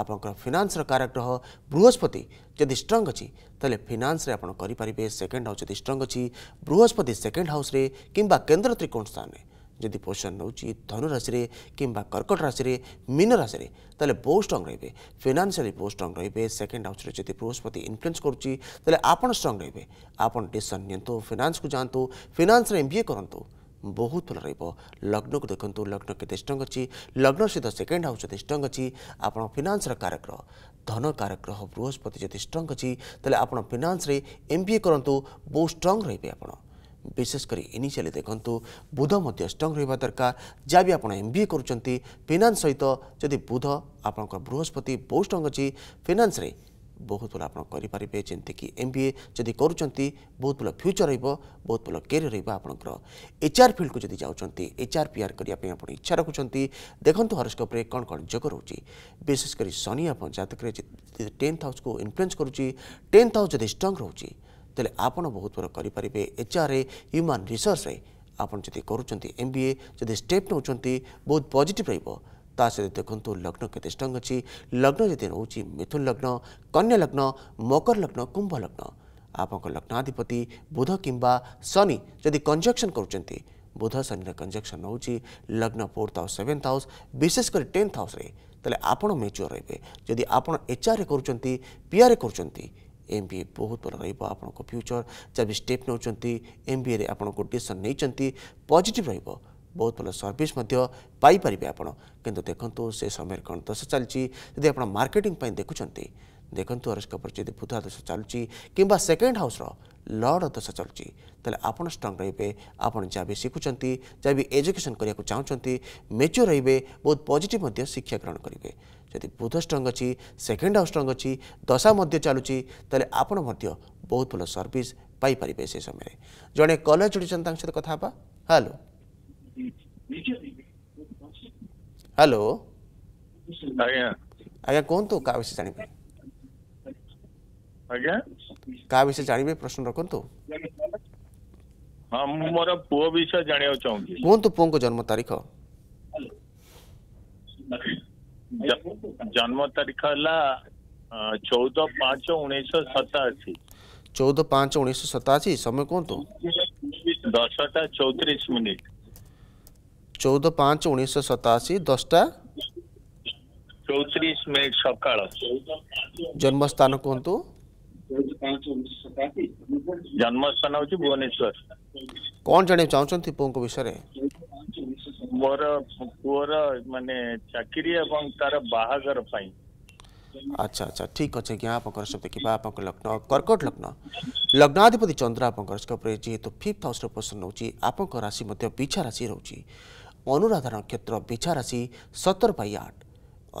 Speaker 1: ଆପଣଙ୍କର ଫିନାନ୍ସର କାରକ ଗ୍ରହ ବୃହସ୍ପତି ଯଦି ଷ୍ଟ୍ରଙ୍ଗ ଅଛି ତାହେଲେ ଫିନାନ୍ସରେ ଆପଣ କରିପାରିବେ ସେକେଣ୍ଡ ହାଉସ୍ ଯଦି ଷ୍ଟ୍ରଙ୍ଗ ଅଛି ବୃହସ୍ପତି ସେକେଣ୍ଡ ହାଉସ୍ରେ କିମ୍ବା କେନ୍ଦ୍ର ତ୍ରିକୋଣ ସ୍ଥାନରେ ଯଦି ପୋଜିସନ୍ ନେଉଛି ଧନୁ ରାଶିରେ କିମ୍ବା କର୍କଟ ରାଶିରେ ମୀନ ରାଶିରେ ତାହେଲେ ବହୁତ ଷ୍ଟ୍ରଙ୍ଗ୍ ରହିବେ ଫିନାନ୍ସିଆଲି ବହୁତ ଷ୍ଟ୍ରଙ୍ଗ୍ ରହିବେ ସେକେଣ୍ଡ ହାଉସ୍ରେ ଯଦି ବୃହସ୍ପତି ଇନଫ୍ଲୁଏନ୍ସ କରୁଛି ତାହେଲେ ଆପଣ ଷ୍ଟ୍ରଙ୍ଗ୍ ରହିବେ ଆପଣ ଡିସିସନ୍ ନିଅନ୍ତୁ ଫିନାନ୍ସକୁ ଯାଆନ୍ତୁ ଫିନାନ୍ସରେ ଏମ୍ ବି ଏ କରନ୍ତୁ ବହୁତ ଭଲ ରହିବ ଲଗ୍ନକୁ ଦେଖନ୍ତୁ ଲଗ୍ନ କେତେ ଷ୍ଟ୍ରଙ୍ଗ୍ ଅଛି ଲଗ୍ନ ସହିତ ସେକେଣ୍ଡ ହାଉସ୍ ଯଦି ଷ୍ଟ୍ରଙ୍ଗ୍ ଅଛି ଆପଣ ଫିନାନ୍ସର କାରକ ଧନ କାରକ ଗ୍ରହ ବୃହସ୍ପତି ଯଦି ଷ୍ଟ୍ରଙ୍ଗ୍ ଅଛି ତାହେଲେ ଆପଣ ଫିନାନ୍ସରେ ଏମ୍ ବି ଏ କରନ୍ତୁ ବହୁତ ଷ୍ଟ୍ରଙ୍ଗ୍ ରହିବେ ଆପଣ ବିଶେଷକରି ଇନିସିଆଲି ଦେଖନ୍ତୁ ବୁଧ ମଧ୍ୟ ଷ୍ଟ୍ରଙ୍ଗ୍ ରହିବା ଦରକାର ଯାହା ବି ଆପଣ ଏମ୍ ବି ଏ କରୁଛନ୍ତି ଫିନାନ୍ସ ସହିତ ଯଦି ବୁଧ ଆପଣଙ୍କର ବୃହସ୍ପତି ବହୁତ ଷ୍ଟ୍ରଙ୍ଗ୍ ଅଛି ଫିନାନ୍ସରେ ବହୁତ ଭଲ ଆପଣ କରିପାରିବେ ଯେମିତିକି ଏମ୍ ବି ଏ ଯଦି କରୁଛନ୍ତି ବହୁତ ଭଲ ଫ୍ୟୁଚର୍ ରହିବ ବହୁତ ଭଲ କ୍ୟାରିୟର୍ ରହିବ ଆପଣଙ୍କର ଏଚ୍ ଆର୍ ଫିଲ୍ଡକୁ ଯଦି ଯାଉଛନ୍ତି ଏଚ୍ ଆର୍ ପି ଆର୍ କରିବା ପାଇଁ ଆପଣ ଇଚ୍ଛା ରଖୁଛନ୍ତି ଦେଖନ୍ତୁ ହରସ୍କୋପ୍ରେ କ'ଣ କ'ଣ ଯୋଗ ରହୁଛି ବିଶେଷ କରି ଶନି ଆପଣ ଜାତକରେ ଟେନ୍ଥ ହାଉସ୍କୁ ଇନଫ୍ଲୁଏନ୍ସ କରୁଛି ଟେନ୍ଥ ହାଉସ୍ ଯଦି ଷ୍ଟ୍ରଙ୍ଗ୍ ରହୁଛି तेल आप बहुत बड़े करें एच ए ह्यूमान रिसर्च रे आपड़ी करम बी ए स्टेप नौ बहुत पजिट रहा सहित देखो लग्न के स्ट्रंग अच्छी लग्न जी रोच मिथुन लग्न कन्या लग्न मकर लग्न कुंभ लग्न लग्नाधिपति बुध किंवा शनि जदि कंजक्शन कर बुध शनि कंजक्शन रोच लग्न फोर्थ हाउस सेवेन्थ हाउस विशेषकर टेन्थ हाउस आपड़ मेच्योर रेदी आपड़ एच आर ए करी आर ए करती एम बी ए बहुत भर रुचर जब स्टेप नौ एम बी ए आपको डिशन नहीं पजिट र बहुत भल सर्विस आपड़ कि देखो से समय कौन दश चलती मार्केटिंग देखुं देखो हरस्कोपर जब बुध दश चलती किंवा सेकेंड हाउस ଲଡ଼ ଦଶା ଚାଲୁଛି ତାହେଲେ ଆପଣ ଷ୍ଟ୍ରଙ୍ଗ ରହିବେ ଆପଣ ଯାହା ବି ଶିଖୁଛନ୍ତି ଯାହା ବି ଏଜୁକେସନ୍ କରିବାକୁ ଚାହୁଁଛନ୍ତି ମେଚ୍ୟୁର ରହିବେ ବହୁତ ପଜିଟିଭ୍ ମଧ୍ୟ ଶିକ୍ଷା ଗ୍ରହଣ କରିବେ ଯଦି ବୁଧ ଷ୍ଟ୍ରଙ୍ଗ ଅଛି ସେକେଣ୍ଡ ହାଉସ୍ ଷ୍ଟ୍ରଙ୍ଗ ଅଛି ଦଶା ମଧ୍ୟ ଚାଲୁଛି ତାହେଲେ ଆପଣ ମଧ୍ୟ ବହୁତ ଭଲ ସର୍ଭିସ୍ ପାଇପାରିବେ ସେ ସମୟରେ ଜଣେ କଲେଜ ଜୁଡ଼ିଛନ୍ତି ତାଙ୍କ ସହିତ କଥା ହେବା ହ୍ୟାଲୋ ହ୍ୟାଲୋ ଆଜ୍ଞା ଆଜ୍ଞା କୁହନ୍ତୁ କାହା ବିଷୟ ଜାଣିବେ ଆଜ୍ଞା का विषय जानवे प्रश्न रखु हाँ मोर पु विषय जाना चाहिए कहत तो पुख जन्म तारीख जन्म तारीख चौदह पांच उन्नीस सताशी चौदह पांच उन्नीस सताशी समय कहत दसटा चौतीस मिनिट चौदह पांच उन्नीस सताशी दसटा चौतीस मिनिट सका जन्मस्थान कहतु तो? जन्मस्थान हूँ भुवनेश्वर कौन जाना चाहते पुओं विषय मोर पुअर मान चकरी तार बाहर अच्छा अच्छा ठीक अच्छे आप देखा आप लग्न कर्कट लग्न लग्नाधिपति चंद्र आप जीतु फिफ्थ हाउस पोषण रोच आपशि बीछा राशि रोचे अनुराधा नक्षत्र बीछा राशि सतर बै आठ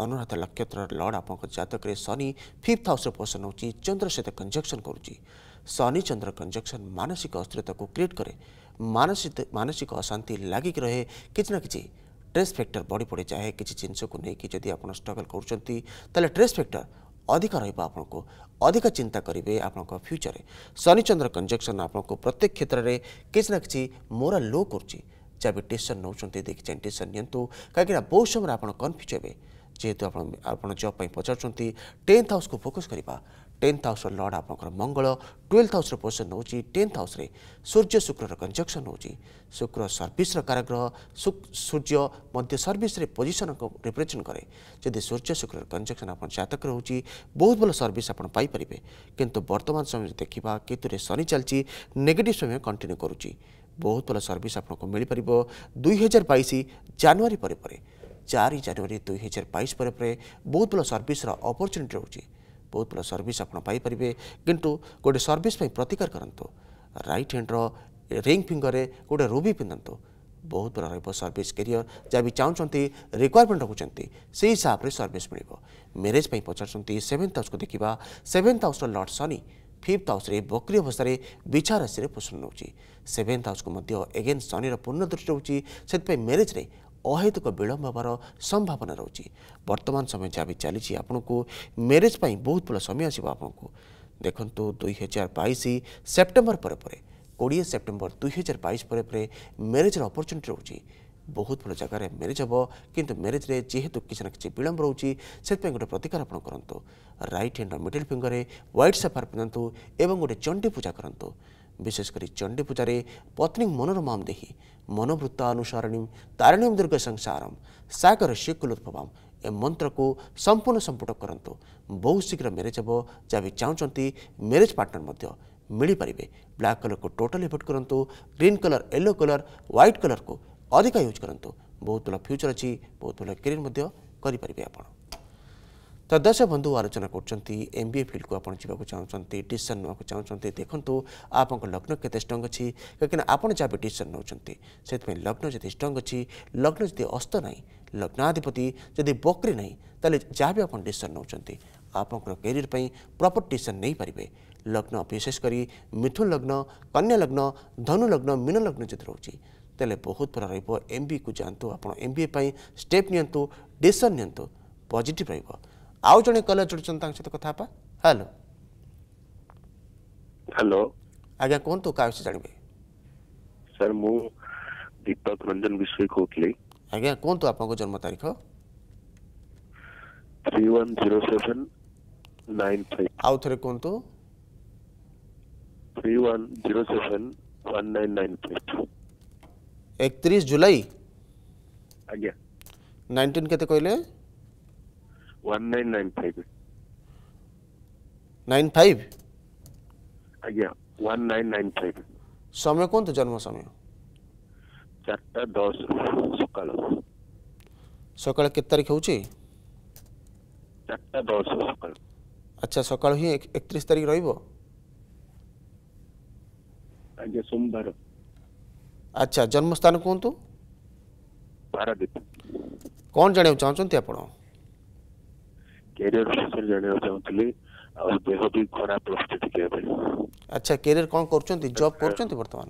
Speaker 1: अनुराध नक्षत्र लड़ आप जतक शनि फिफ्थ हाउस पोषण हो चंद्र सहित कंजक्शन करनि चंद्र कंजक्शन मानसिक अस्थिरता को क्रिएट कै मानसिक अशांति लग रहे कि ना कि ट्रेस फैक्टर बढ़ी पड़े चाहे कि जिनस को लेकिन जब आप स्ट्रगल करते ट्रेस फैक्टर अधिक रोक अधिक चिंता करेंगे आपण फ्यूचर शनिचंद्र कंजक्शन आप प्रत्येक क्षेत्र में किसी ना कि मोरा लो कर जहाँ भी टेनस नौ देखिए टेनस नि कहीं बहुत समय आप कन्फ्यूज हो ଯେହେତୁ ଆପଣ ଆପଣ ଜବ୍ ପାଇଁ ପଚାରୁଛନ୍ତି ଟେନ୍ଥ ହାଉସ୍କୁ ଫୋକସ୍ କରିବା ଟେନ୍ଥ ହାଉସ୍ର ଲର୍ଡ଼ ଆପଣଙ୍କର ମଙ୍ଗଳ ଟୁଏଲ୍ଥ ହାଉସ୍ର ପୋଜିସନ୍ ହେଉଛି ଟେନ୍ଥ ହାଉସ୍ରେ ସୂର୍ଯ୍ୟ ଶୁକ୍ରର କଞ୍ଜକ୍ସନ୍ ହେଉଛି ଶୁକ୍ର ସର୍ଭିସ୍ର କାରାଗ୍ରହ ସୂର୍ଯ୍ୟ ମଧ୍ୟ ସର୍ଭିସ୍ରେ ପୋଜିସନ୍ ରିପ୍ରେଜେଣ୍ଟ କରେ ଯଦି ସୂର୍ଯ୍ୟ ଶୁକ୍ରର କଞ୍ଜକ୍ସନ୍ ଆପଣ ଜାତକ ରହୁଛି ବହୁତ ଭଲ ସର୍ଭିସ୍ ଆପଣ ପାଇପାରିବେ କିନ୍ତୁ ବର୍ତ୍ତମାନ ସମୟରେ ଦେଖିବା କେତୁରେ ଶନି ଚାଲିଛି ନେଗେଟିଭ୍ ସମୟ କଣ୍ଟିନ୍ୟୁ କରୁଛି ବହୁତ ଭଲ ସର୍ଭିସ୍ ଆପଣଙ୍କୁ ମିଳିପାରିବ ଦୁଇ ହଜାର ବାଇଶ ଜାନୁଆରୀ ପରେ ପରେ चार जानुरी दुई हजार बैस पर बहुत भल सर्स अपरच्युनिटी रोचे बहुत भल सर्स आपारे कि गोटे सर्विस प्रतिकार करूँ रईट हैंड्र रिंग फिंगर गोटे रुबी पिंधतु बहुत भर रर्विस कैरियर जहाँ भी चाहते रिक्वयरमेंट रखुंत से हिसाब से सर्विस मिल मेरेज पचार सेवेन्थ हाउस को देखा सेभेन्थ हाउस लर्ड सनी फिफ्थ हाउस बकरी अवस्था विचार राशि पोषण नौ सेवेन्थ हाउस को मध्य एगेन्स्ट सनि पूर्ण दृष्टि रोचे से मेरेज में ଅହେତୁକ ବିଳମ୍ବ ହେବାର ସମ୍ଭାବନା ରହୁଛି ବର୍ତ୍ତମାନ ସମୟ ଯାହା ବି ଚାଲିଛି ଆପଣଙ୍କୁ ମ୍ୟାରେଜ୍ ପାଇଁ ବହୁତ ଭଲ ସମୟ ଆସିବ ଆପଣଙ୍କୁ ଦେଖନ୍ତୁ ଦୁଇ ହଜାର ବାଇଶ ସେପ୍ଟେମ୍ବର ପରେ ପରେ କୋଡ଼ିଏ ସେପ୍ଟେମ୍ବର ଦୁଇ ହଜାର ବାଇଶ ପରେ ପରେ ମ୍ୟାରେଜ୍ର ଅପରଚ୍ୟୁନିଟି ରହୁଛି ବହୁତ ଭଲ ଜାଗାରେ ମ୍ୟାରେଜ୍ ହେବ କିନ୍ତୁ ମ୍ୟାରେଜ୍ରେ ଯେହେତୁ କିଛି ନା କିଛି ବିଳମ୍ବ ରହୁଛି ସେଥିପାଇଁ ଗୋଟେ ପ୍ରତିକାର ଆପଣ କରନ୍ତୁ ରାଇଟ୍ ହ୍ୟାଣ୍ଡର ମିଡ଼ିଲ୍ ଫିଙ୍ଗରରେ ହ୍ୱାଇଟ୍ ସାଫାର ପିନ୍ଧନ୍ତୁ ଏବଂ ଗୋଟେ ଚଣ୍ଡୀ ପୂଜା କରନ୍ତୁ ବିଶେଷକରି ଚଣ୍ଡୀ ପୂଜାରେ ପତ୍ନୀ ମନୋରମାମ ଦେହି ମନୋବୃତ୍ତ ଅନୁସରଣୀ ତାରିଣୀ ଦୁର୍ଗ ସଂସାରମ ସାଗର ଶିକୁଲୋଦ୍ଭବାମ ଏ ମନ୍ତ୍ରକୁ ସମ୍ପୂର୍ଣ୍ଣ ସମ୍ପୁଟ କରନ୍ତୁ ବହୁତ ଶୀଘ୍ର ମ୍ୟାରେଜ୍ ହେବ ଯାହା ବି ଚାହୁଁଛନ୍ତି ମ୍ୟାରେଜ୍ ପାର୍ଟନର ମଧ୍ୟ ମିଳିପାରିବେ ବ୍ଲାକ୍ କଲର୍କୁ ଟୋଟାଲ୍ ଏଭୋଟ୍ କରନ୍ତୁ green colour yellow colour white କଲର୍କୁ ଅଧିକ ୟୁଜ୍ କରନ୍ତୁ ବହୁତ ଭଲ ଫ୍ୟୁଚର୍ ଅଛି ବହୁତ ଭଲ କ୍ୟାରିୟର୍ ମଧ୍ୟ କରିପାରିବେ ଆପଣ ତ ଦର୍ଶକ ବନ୍ଧୁ ଆଲୋଚନା କରୁଛନ୍ତି ଏମ୍ ବି ଏ ଫିଲ୍ଡକୁ ଆପଣ ଯିବାକୁ ଚାହୁଁଛନ୍ତି ଡିସିସନ୍ ନେବାକୁ ଚାହୁଁଛନ୍ତି ଦେଖନ୍ତୁ ଆପଣଙ୍କ ଲଗ୍ନ କେତେ ଷ୍ଟ୍ରଙ୍ଗ ଅଛି କାହିଁକିନା ଆପଣ ଯାହା ବି ଡିସିସନ୍ ନେଉଛନ୍ତି ସେଥିପାଇଁ ଲଗ୍ନ ଯଦି ଷ୍ଟ୍ରଙ୍ଗ ଅଛି ଲଗ୍ନ ଯଦି ଅସ୍ତ ନାହିଁ ଲଗ୍ନାଧିପତି ଯଦି ବକ୍ରି ନାହିଁ ତାହେଲେ ଯାହା ବି ଆପଣ ଡିସିସନ୍ ନେଉଛନ୍ତି ଆପଣଙ୍କର କ୍ୟାରିୟର ପାଇଁ ପ୍ରପର୍ ଡିସିସନ୍ ନେଇପାରିବେ ଲଗ୍ନ ବିଶେଷ କରି ମିଥୁନ ଲଗ୍ନ କନ୍ୟା ଲଗ୍ନ ଧନୁ ଲଗ୍ନ ମୀନ ଲଗ୍ନ ଯଦି ରହୁଛି ତାହେଲେ ବହୁତ ଭଲ ରହିବ ଏମ୍ ବିକୁ ଯାଆନ୍ତୁ ଆପଣ ଏମ୍ ବି ଏ ପାଇଁ ଷ୍ଟେପ୍ ନିଅନ୍ତୁ ଡିସିସନ୍ ନିଅନ୍ତୁ ପଜିଟିଭ୍ ରହିବ ଆଉ ଜଣେ କଲର୍ ଯୋଡ଼ିଛନ୍ତି ତାଙ୍କ ସହିତ କଥା ହେବା ହ୍ୟାଲୋ ହ୍ୟାଲୋ ଆଜ୍ଞା କୁହନ୍ତୁ କାହା ବିଷୟ ଜାଣିବେ ସାର୍ ମୁଁ ଦୀପକ ରଞ୍ଜନ ବିଷୟ କହୁଥିଲି ଆଜ୍ଞା କୁହନ୍ତୁ ଆପଣଙ୍କ ଜନ୍ମ ତାରିଖ three one zero seven nine five ଆଉ ଥରେ କୁହନ୍ତୁ three one zero seven one nine nine five ଏକତିରିଶ ଜୁଲାଇ ଆଜ୍ଞା ନାଇନଟିନ୍ କେତେ କହିଲେ one nine nine five nine five ଆଜ୍ଞା ୱାନ୍ ନାଇନ୍ ନାଇନ୍ ଫାଇଭ୍ ସମୟ କୁହନ୍ତୁ ଜନ୍ମ ସମୟ ଚାରିଟା ଦଶ ସକାଳ ସକାଳ କେତେ ତାରିଖ ହେଉଛି ଚାରିଟା ଦଶ ସକାଳ ଆଚ୍ଛା ସକାଳ ହିଁ ଏକତିରିଶ ତାରିଖ ରହିବ ଆଜ୍ଞା ସୋମବାର ଆଚ୍ଛା ଜନ୍ମସ୍ଥାନ କୁହନ୍ତୁ ପାରାଦୀପ କ'ଣ ଜାଣିବାକୁ ଚାହୁଁଛନ୍ତି ଆପଣ କ୍ୟାରିୟର ବିଷୟରେ ଜାଣିବାକୁ ଚାହୁଁଥିଲି ଆଉ ଦେହ ବି ଖରାପ ରହୁଛି ଟିକେ ଏବେ ଆଚ୍ଛା କ୍ୟାରିୟର କ'ଣ କରୁଛନ୍ତି ଜବ୍ କରୁଛନ୍ତି ବର୍ତ୍ତମାନ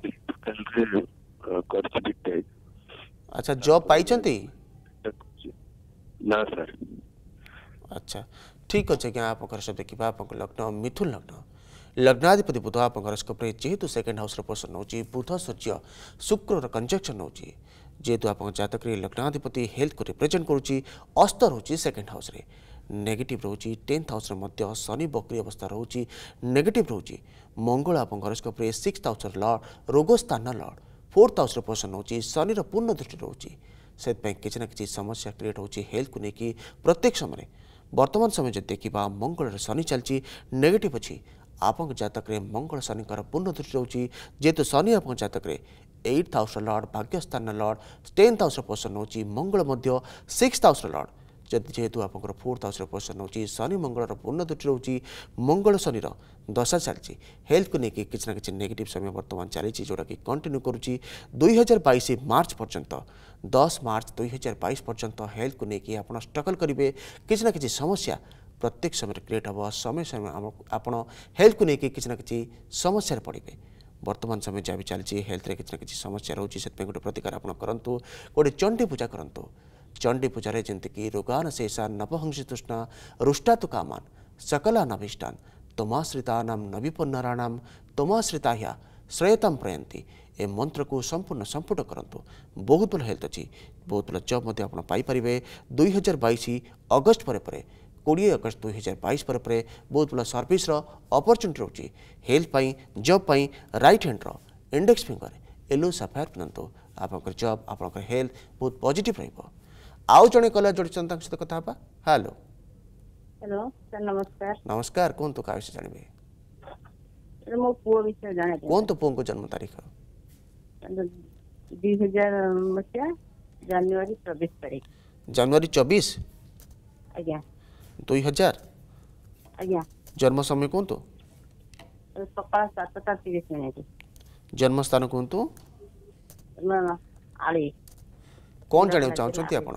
Speaker 1: କରିଛି ବିଟେକ୍ ଆଚ୍ଛା ଜବ୍ ପାଇଛନ୍ତି ନା ସାର୍ ଆଚ୍ଛା ଠିକ୍ ଅଛି ଆଜ୍ଞା ଆପଣଙ୍କ ହରସ୍କୋପ୍ ଦେଖିବା ଆପଣଙ୍କ ଲଗ୍ନ ମିଥୁନ ଲଗ୍ନ ଲଗ୍ନାଧିପତି ବୁଧ ଆପଣଙ୍କ ହରସ୍କୋପ୍ରେ ଯେହେତୁ ସେକେଣ୍ଡ ହାଉସ୍ର ପୋଷଣ ନେଉଛି ବୁଧ ସୂର୍ଯ୍ୟ ଶୁକ୍ରର କଞ୍ଜକ୍ସନ୍ ନେଉଛି ଯେହେତୁ ଆପଣଙ୍କ ଜାତକରେ ଲଗ୍ନାଧିପତି ହେଲ୍ଥକୁ ରିପ୍ରେଜେଣ୍ଟ କରୁଛି ଅସ୍ତ ରହୁଛି ସେକେଣ୍ଡ ହାଉସ୍ରେ नेगेटिव रोज टेन्थ हाउस शनि बकरी अवस्था रोच नेगेट रोच मंगल आप गरस्कोप सिक्स हाउस लड रोग स्थान लड फोर्थ हाउस पोषण रोच शनि पूर्ण दृष्टि रोच से किसी ना कि समस्या क्रिएट होल्थ को लेकिन प्रत्येक समय बर्तमान समय जब देखा मंगल शनि चलती नेगेटिव अच्छी आप जतक मंगल शनि पूर्ण दृष्टि रोच जेहेतु शनि आप जतक में एट्थ हाउस लड भाग्यस्थान लड टेन्थ हाउस पोषण रोच मंगल सिक्स हाउस लड যেহেতু আপনার ফোর্থ হাউসের পজিশন রয়েছে শনি মঙ্গলর পূর্ণ দৃষ্টি রয়েছে মঙ্গল শনির দশা চালছে হেলথকে নিয়ে কিছু না কিছু নেগেটিভ সময় বর্তমান চালছে যেটা কি কন্টিনিউ করুছি দুই হাজার বাইশ মার্চ পর্যন্ত দশ মার্চ দুই হাজার বাইশ পর্যন্ত হেলথকে নিয়ে আপনার স্ট্রগল করবে কিছু না কিছু সমস্যা প্রত্যেক সময় ক্রিয়েট হব সময় সময় আপনার হেলথকে নিয়ে কিছু না কিছু সমস্যার পড়বে বর্তমান সময় যা বি চালছে হেলথরে কিছু না কিছু সমস্যা রয়েছে সেপাই গোটে প্রতিকার আপনার করতু গোটে চণ্ডী পূজা করতু चंडी पूजा कि रोगान शेषा तो रुष्टातुकामान सकला नभीष्टा तुमाश्रिता नविपुनराण तुमाश्रिता ह्या श्रेयतम प्रयती ए मंत्र को संपूर्ण संपुट करूँ बहुत भल हेल्थ अच्छी बहुत भल जब मैं पाई दुई हजार बैस अगस्ट पर कोड़े अगस्त दुई हजार बैस पर परे, बहुत भल सर्विस अपरच्युनिटी रोचे हेल्थपाई जब्पाई रईट हैंडर इंडेक्स फिंगर येलो सफायर पिंधतु आप जब आप हेल्थ बहुत पजिट रहा ଆଉ ଜଣେ କଲର ଯୋଡ଼ିଛନ୍ତି ତାଙ୍କ ସହିତ କଥା ହେବା ହ୍ୟାଲୋ ହ୍ୟାଲୋ ସାର୍ ନମସ୍କାର ନମସ୍କାର କୁହନ୍ତୁ କାହା ବିଷୟ ଜାଣିବେ ମୋ ପୁଅ ବିଷୟ ଜାଣିବେ କୁହନ୍ତୁ ପୁଅଙ୍କ ଜନ୍ମ ତାରିଖ ଦୁଇ ହଜାର ମସିହା ଜାନୁଆରୀ ଚବିଶ ତାରିଖ ଜାନୁଆରୀ ଚବିଶ ଆଜ୍ଞା ଦୁଇ ହଜାର ଆଜ୍ଞା ଜନ୍ମ ସମୟ କୁହନ୍ତୁ ସକାଳ ସାତଟା ତିରିଶ ମିନିଟ୍ ଜନ୍ମସ୍ଥାନ କୁହନ୍ତୁ ଆଳି କ'ଣ ଜାଣିବାକୁ ଚାହୁଁଛନ୍ତି ଆପଣ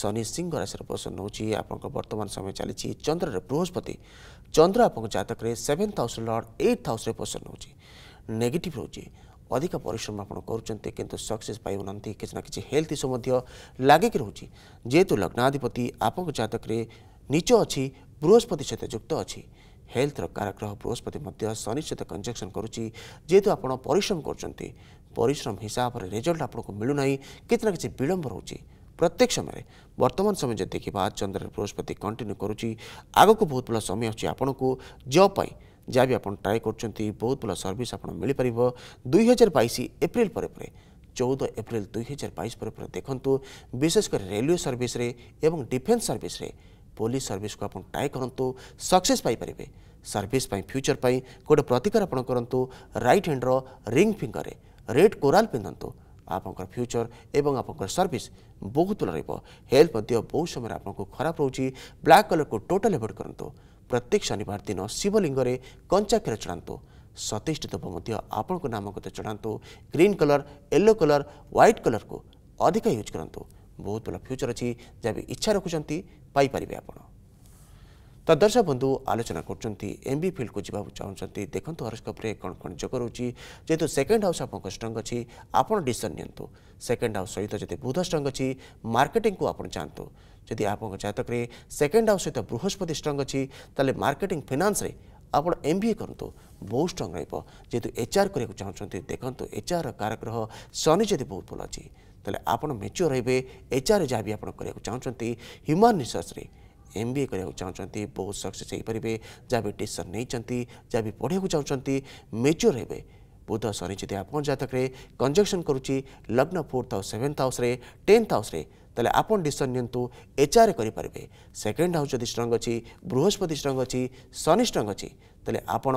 Speaker 1: ଶନି ସିଂହ ରାଶିର ପୋଷଣ ନେଉଛି ଆପଣଙ୍କ ବର୍ତ୍ତମାନ ସମୟ ଚାଲିଛି ଚନ୍ଦ୍ରରେ ବୃହସ୍ପତି ଚନ୍ଦ୍ର ଆପଣଙ୍କ ଜାତକରେ ସେଭେନ୍ଥ ହାଉସ୍ ଲର୍ଡ଼ ଏଇଟ୍ ହାଉସ୍ରେ ପୋଷଣ ନେଉଛି ନେଗେଟିଭ୍ ରହୁଛି ଅଧିକ ପରିଶ୍ରମ ଆପଣ କରୁଛନ୍ତି କିନ୍ତୁ ସକ୍ସେସ୍ ପାଇପାରୁନାହାନ୍ତି କିଛି ନା କିଛି ହେଲ୍ଥ ଇସ୍ୟୁ ମଧ୍ୟ ଲାଗିକି ରହୁଛି ଯେହେତୁ ଲଗ୍ନାଧିପତି ଆପଣଙ୍କ ଜାତକରେ ନିଚ ଅଛି ବୃହସ୍ପତି ସହିତ ଯୁକ୍ତ ଅଛି ହେଲ୍ଥର କାରଗ୍ରହ ବୃହସ୍ପତି ମଧ୍ୟ ଶନି ସହିତ କଞ୍ଜକ୍ସନ୍ କରୁଛି ଯେହେତୁ ଆପଣ ପରିଶ୍ରମ କରୁଛନ୍ତି ପରିଶ୍ରମ ହିସାବରେ ରେଜଲ୍ଟ ଆପଣଙ୍କୁ ମିଳୁନାହିଁ କିଛି ନା କିଛି ବିଳମ୍ବ ରହୁଛି প্রত্যেক সময় বর্তমান সময় যে দেখিবা চন্দ্রের বৃহস্পতি কন্টিনিউ করুচি আগুক বহুত ভাল সময় অছি আপনার জব পাই যা বি আপনার ট্রাই করছেন বহুত ভাল সর্ভিস আপনার মিপার দুই হাজার বাইশ এপ্রিল পরে পরে চৌদ এপ্রিল দুই হাজার বাইশ পরে পরে দেখুন বিশেষ করে রেলওয়ে সর্ভিসে এবং ডিফেন্স সর্ভিসে পুলিশ সর্ভিস को आप ट्राए करूँ सक्सेस पाइपर सर्विस फ्यूचर पर गोटे प्रतिकार आप करूँ रईट हैंड्र रिंग फिंगर रेड कोराल पिंधतु আপনার ফ্যুচর এবং আপনার সর্ভিস বহু ভাল রহব হেলথ বহু সময় আপনার খারাপ রয়েছে ব্ল্যাক কলরক টোটাল এভয়েড করতু প্রত্যেক শনিবার দিন শিবলিঙ্গে কঞ্চা ক্ষীর চড়াতু ସତେଇଶଟି ଦେବ ମଧ୍ୟ ଆପଣଙ୍କ ନାମଗତ ଚଢ଼ାନ୍ତୁ green colour yellow colour white କଲର୍କୁ ଅଧିକ ୟୁଜ୍ କରନ୍ତୁ ବହୁତ ଭଲ ଫ୍ୟୁଚର୍ ଅଛି ଯାହା ବି ଇଚ୍ଛା ରଖୁଛନ୍ତି ପାଇପାରିବେ ଆପଣ ତ ଦର୍ଶକ ବନ୍ଧୁ ଆଲୋଚନା କରୁଛନ୍ତି ଏମ୍ବି ଫିଲ୍ଡକୁ ଯିବାକୁ ଚାହୁଁଛନ୍ତି ଦେଖନ୍ତୁ ହରସ୍କୋପ୍ରେ କ'ଣ କ'ଣ ଯୋଗ ରହୁଛି ଯେହେତୁ ସେକେଣ୍ଡ ହାଉସ୍ ଆପଣଙ୍କ ଷ୍ଟ୍ରଙ୍ଗ ଅଛି ଆପଣ ଡିସିସନ୍ ନିଅନ୍ତୁ ସେକେଣ୍ଡ ହାଉସ୍ ସହିତ ଯଦି ବୁଧ ଷ୍ଟ୍ରଙ୍ଗ ଅଛି ମାର୍କେଟିଂକୁ ଆପଣ ଯାଆନ୍ତୁ ଯଦି ଆପଣଙ୍କ ଜାତକରେ ସେକେଣ୍ଡ ହାଉସ୍ ସହିତ ବୃହସ୍ପତି ଷ୍ଟ୍ରଙ୍ଗ ଅଛି ତାହେଲେ ମାର୍କେଟିଂ ଫିନାନ୍ସରେ ଆପଣ ଏମ୍ ବି ଏ କରନ୍ତୁ ବହୁତ ଷ୍ଟ୍ରଙ୍ଗ ରହିବ ଯେହେତୁ ଏଚ୍ ଆର୍ କରିବାକୁ ଚାହୁଁଛନ୍ତି ଦେଖନ୍ତୁ ଏଚ୍ ଆର୍ର କାରଗ୍ରହ ଶନି ଯଦି ବହୁତ ଭଲ ଅଛି ତାହେଲେ ଆପଣ ମେଚ୍ୟୁର୍ ରହିବେ ଏଚ୍ ଆର୍ ଯାହା ବି ଆପଣ କରିବାକୁ ଚାହୁଁଛନ୍ତି ହ୍ୟୁମାନ ରିସର୍ଚ୍ଚରେ ଏମ୍ ବି ଏ କରିବାକୁ ଚାହୁଁଛନ୍ତି ବହୁତ ସକ୍ସେସ୍ ହୋଇପାରିବେ ଯାହା ବି ଟିସନ୍ ନେଇଛନ୍ତି ଯାହା ବି ପଢ଼ିବାକୁ ଚାହୁଁଛନ୍ତି ମେଜର୍ ହେବେ ବୁଧ ଶନି ଯଦି ଆପଣ ଜାତକରେ କଞ୍ଜକ୍ସନ୍ କରୁଛି ଲଗ୍ନ ଫୋର୍ଥ ହାଉସ୍ ସେଭେନ୍ଥ ହାଉସ୍ରେ ଟେନ୍ଥ ହାଉସ୍ରେ ତାହେଲେ ଆପଣ ଡିସିସନ୍ ନିଅନ୍ତୁ ଏଚ୍ଆର୍ କରିପାରିବେ ସେକେଣ୍ଡ ହାଉସ୍ ଯଦି ଷ୍ଟ୍ରଙ୍ଗ ଅଛି ବୃହସ୍ପତି ଷ୍ଟ୍ରଙ୍ଗ ଅଛି ଶନି ଷ୍ଟ୍ରଙ୍ଗ ଅଛି ତାହେଲେ ଆପଣ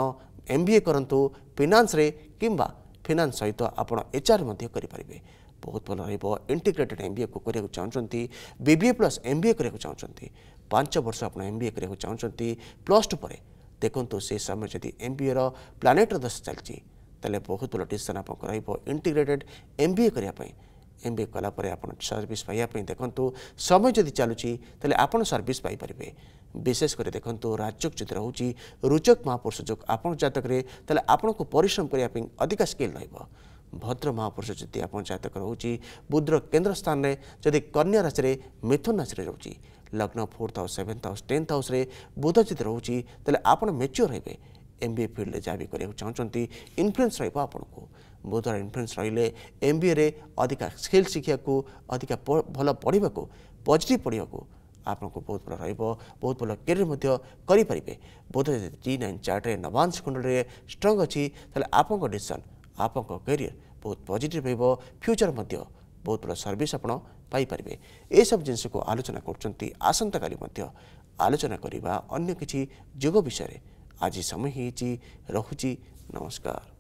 Speaker 1: ଏମ୍ ବି ଏ କରନ୍ତୁ ଫିନାନ୍ସରେ କିମ୍ବା ଫିନାନ୍ସ ସହିତ ଆପଣ ଏଚ୍ଆର୍ ମଧ୍ୟ କରିପାରିବେ ବହୁତ ଭଲ ରହିବ ଇଣ୍ଟିଗ୍ରେଟେଡ୍ ଏମ୍ ବି ଏ କରିବାକୁ ଚାହୁଁଛନ୍ତି ବି ବି ଏ ପ୍ଲସ୍ ଏମ୍ ବି ଏ କରିବାକୁ ଚାହୁଁଛନ୍ତି ପାଞ୍ଚ ବର୍ଷ ଆପଣ ଏମ୍ ବି ଏ କରିବାକୁ ଚାହୁଁଛନ୍ତି ପ୍ଲସ୍ ଟୁ ପରେ ଦେଖନ୍ତୁ ସେ ସମୟ ଯଦି ଏମ୍ ବି ଏର ପ୍ଲାନେଟ୍ର ଦଶ ଚାଲିଛି ତାହେଲେ ବହୁତ ଭଲ ଡିସିସନ୍ ଆପଣଙ୍କ ରହିବ ଇଣ୍ଟିଗ୍ରେଟେଡ୍ ଏମ୍ ବି ଏ କରିବା ପାଇଁ ଏମ୍ ବି ଏ କଲାପରେ ଆପଣ ସର୍ଭିସ୍ ପାଇବା ପାଇଁ ଦେଖନ୍ତୁ ସମୟ ଯଦି ଚାଲୁଛି ତାହେଲେ ଆପଣ ସର୍ଭିସ୍ ପାଇପାରିବେ ବିଶେଷ କରି ଦେଖନ୍ତୁ ରାଜଯୋଗ ଯଦି ରହୁଛି ରୁଚକ ମହାପୁରୁଷ ଯୋଗ ଆପଣଙ୍କ ଜାତକରେ ତାହେଲେ ଆପଣଙ୍କୁ ପରିଶ୍ରମ କରିବା ପାଇଁ ଅଧିକା ସ୍କିଲ୍ ରହିବ ଭଦ୍ର ମହାପୁରୁଷ ଯଦି ଆପଣ ଜାତକ ରହୁଛି ବୁଦ୍ଧର କେନ୍ଦ୍ର ସ୍ଥାନରେ ଯଦି କନ୍ୟା ରାଶିରେ ମିଥୁନ ରାଶିରେ ରହୁଛି લગ્ન fourth house seventh house tenth હાઉસରେ ବୁଧ ଯଦି ରହୁଛି ତାହେଲେ ଆପଣ ମେଚ୍ୟୋର ହେବେ ଏମ୍ ବି ଏ ଫିଲ୍ଡରେ ଯାହା କରିବାକୁ ଚାହୁଁଛନ୍ତି ଇନଫ୍ଲୁଏନ୍ସ ରହିବ ଆପଣଙ୍କୁ ବୁଧର ଇନଫ୍ଲୁଏନ୍ସ ରହିଲେ ଏମ୍ ବି ଏରେ ଅଧିକା ସ୍କିଲ୍ ଶିଖିବାକୁ ଅଧିକା ଭଲ ପଢ଼ିବାକୁ ପଜିଟିଭ୍ ପଢ଼ିବାକୁ ଆପଣଙ୍କୁ ବହୁତ ଭଲ ରହିବ ବହୁତ ଭଲ କ୍ୟାରିୟର ମଧ୍ୟ କରିପାରିବେ ବୋଧ ଯଦି ଟି ନାଇନ୍ ଚାର୍ଟରେ ନବାଂଶ କୁଣ୍ଡଳରେ ଷ୍ଟ୍ରଙ୍ଗ ଅଛି ତାହେଲେ ଆପଣଙ୍କ ଡିସିସନ୍ ଆପଣଙ୍କ କ୍ୟାରିୟର ବହୁତ ପଜିଟିଭ୍ ରହିବ ଫ୍ୟୁଚର୍ ମଧ୍ୟ ବହୁତ ଭଲ ସର୍ଭିସ୍ ଆପଣ ପାଇପାରିବେ ଏସବୁ ଜିନିଷକୁ ଆଲୋଚନା କରୁଛନ୍ତି ଆସନ୍ତାକାଲି ମଧ୍ୟ ଆଲୋଚନା କରିବା ଅନ୍ୟ କିଛି ଯୋଗ ବିଷୟରେ ଆଜି ସମୟ ହୋଇଛି ରହୁଛି ନମସ୍କାର